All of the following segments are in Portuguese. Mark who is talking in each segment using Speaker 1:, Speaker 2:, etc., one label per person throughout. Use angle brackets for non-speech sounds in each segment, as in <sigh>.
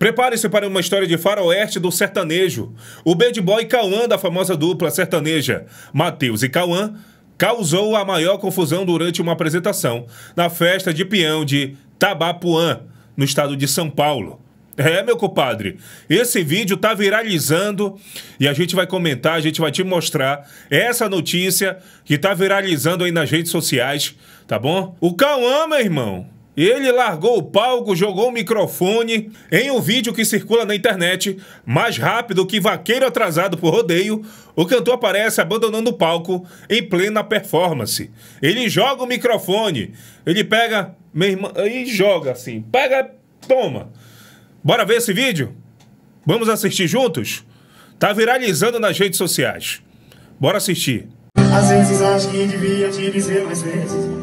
Speaker 1: Prepare-se para uma história de faroeste do sertanejo. O bad boy Cauã da famosa dupla sertaneja Matheus e Cauã causou a maior confusão durante uma apresentação na festa de peão de Tabapuã, no estado de São Paulo. É, meu compadre, esse vídeo tá viralizando e a gente vai comentar, a gente vai te mostrar essa notícia que tá viralizando aí nas redes sociais, tá bom? O Cauã, meu irmão, ele largou o palco, jogou o microfone em um vídeo que circula na internet, mais rápido que vaqueiro atrasado por rodeio. O cantor aparece abandonando o palco em plena performance. Ele joga o microfone, ele pega, meu irmão, e joga assim, pega, toma. Bora ver esse vídeo? Vamos assistir juntos? Tá viralizando nas redes sociais. Bora assistir. Às vezes acho que devia te dizer mais vezes.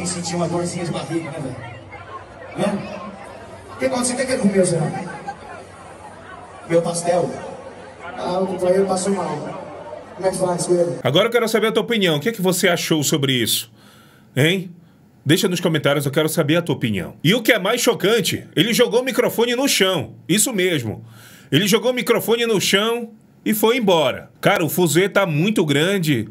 Speaker 1: sozinho assim, sentia uma dorzinha de barriga, né, velho? Né? Quem pode ser que aquele meu, Zé? Meu pastel? Ah, o companheiro passou mal. Como é que faz com ele? Agora eu quero saber a tua opinião. O que, é que você achou sobre isso? Hein? Deixa nos comentários, eu quero saber a tua opinião. E o que é mais chocante, ele jogou o microfone no chão. Isso mesmo. Ele jogou o microfone no chão e foi embora. Cara, o fuzê tá muito grande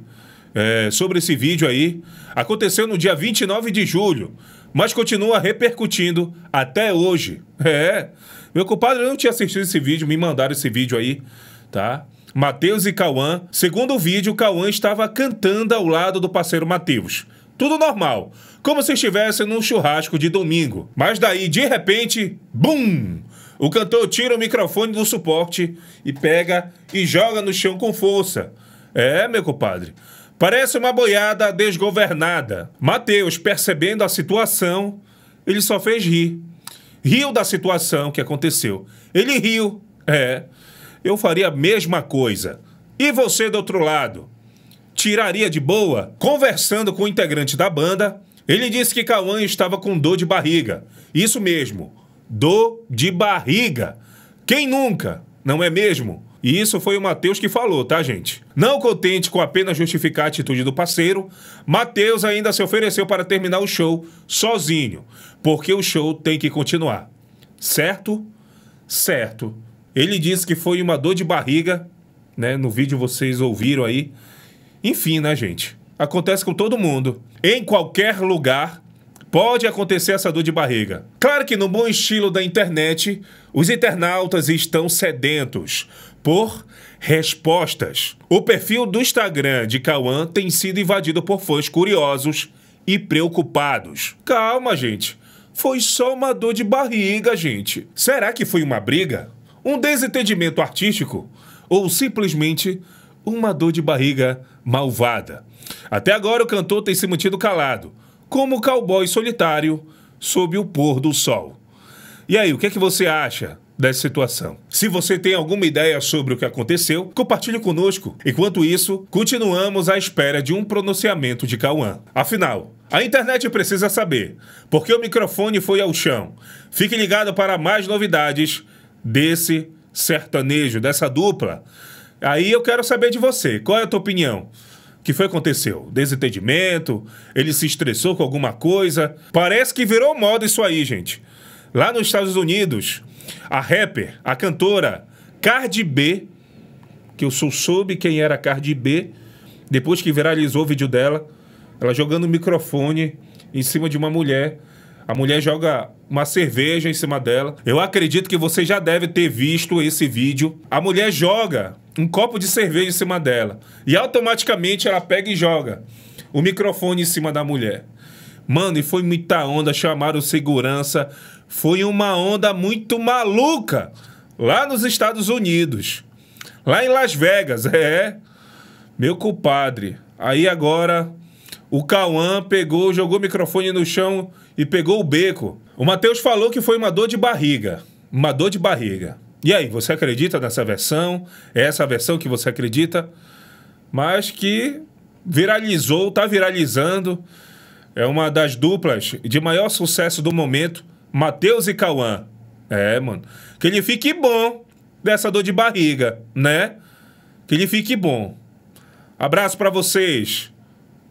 Speaker 1: é, sobre esse vídeo aí. Aconteceu no dia 29 de julho, mas continua repercutindo até hoje. <laughs> É. Meu compadre não tinha assistido esse vídeo, me mandaram esse vídeo aí, tá? Matheus e Cauã. Segundo o vídeo, Cauã estava cantando ao lado do parceiro Matheus. Tudo normal, como se estivesse num churrasco de domingo. Mas daí, de repente, bum! O cantor tira o microfone do suporte e pega e joga no chão com força. É, meu compadre. Parece uma boiada desgovernada. Mateus, percebendo a situação, ele só fez rir. Riu da situação que aconteceu. Ele riu. É, eu faria a mesma coisa. E você do outro lado? Tiraria de boa? Conversando com o integrante da banda, ele disse que Cauã estava com dor de barriga. Isso mesmo, dor de barriga. Quem nunca? não é mesmo? E isso foi o Mateus que falou, tá, gente? Não contente com apenas justificar a atitude do parceiro, Mateus ainda se ofereceu para terminar o show sozinho, porque o show tem que continuar. Certo? Certo. Ele disse que foi uma dor de barriga, né? No vídeo vocês ouviram aí. Enfim, né, gente? Acontece com todo mundo. Em qualquer lugar, pode acontecer essa dor de barriga. Claro que, no bom estilo da internet, os internautas estão sedentos por respostas. O perfil do Instagram de Cauã tem sido invadido por fãs curiosos e preocupados. Calma, gente. Foi só uma dor de barriga, gente. Será que foi uma briga? Um desentendimento artístico? Ou simplesmente uma dor de barriga malvada? Até agora o cantor tem se mantido calado como cowboy solitário sob o pôr do sol. E aí, o que é que você acha? dessa situação. Se você tem alguma ideia sobre o que aconteceu, compartilhe conosco. Enquanto isso, continuamos à espera de um pronunciamento de Cauã. Afinal, a internet precisa saber, porque o microfone foi ao chão. Fique ligado para mais novidades desse sertanejo, dessa dupla. Aí eu quero saber de você, qual é a tua opinião? que foi que aconteceu? Desentendimento? Ele se estressou com alguma coisa? Parece que virou moda isso aí, gente. Lá nos Estados Unidos, a rapper, a cantora Cardi B, que eu sou soube quem era Cardi B, depois que viralizou o vídeo dela, ela jogando o microfone em cima de uma mulher a mulher joga uma cerveja em cima dela. Eu acredito que você já deve ter visto esse vídeo. A mulher joga um copo de cerveja em cima dela e automaticamente ela pega e joga o microfone em cima da mulher. Mano, e foi muita onda, chamaram segurança. Foi uma onda muito maluca lá nos Estados Unidos. Lá em Las Vegas, é. Meu compadre. Aí agora o Cauã pegou, jogou o microfone no chão e pegou o beco. O Matheus falou que foi uma dor de barriga. Uma dor de barriga. E aí, você acredita nessa versão? É essa versão que você acredita? Mas que viralizou, tá viralizando. É uma das duplas de maior sucesso do momento, Matheus e Cauã. É, mano. Que ele fique bom dessa dor de barriga, né? Que ele fique bom. Abraço para vocês.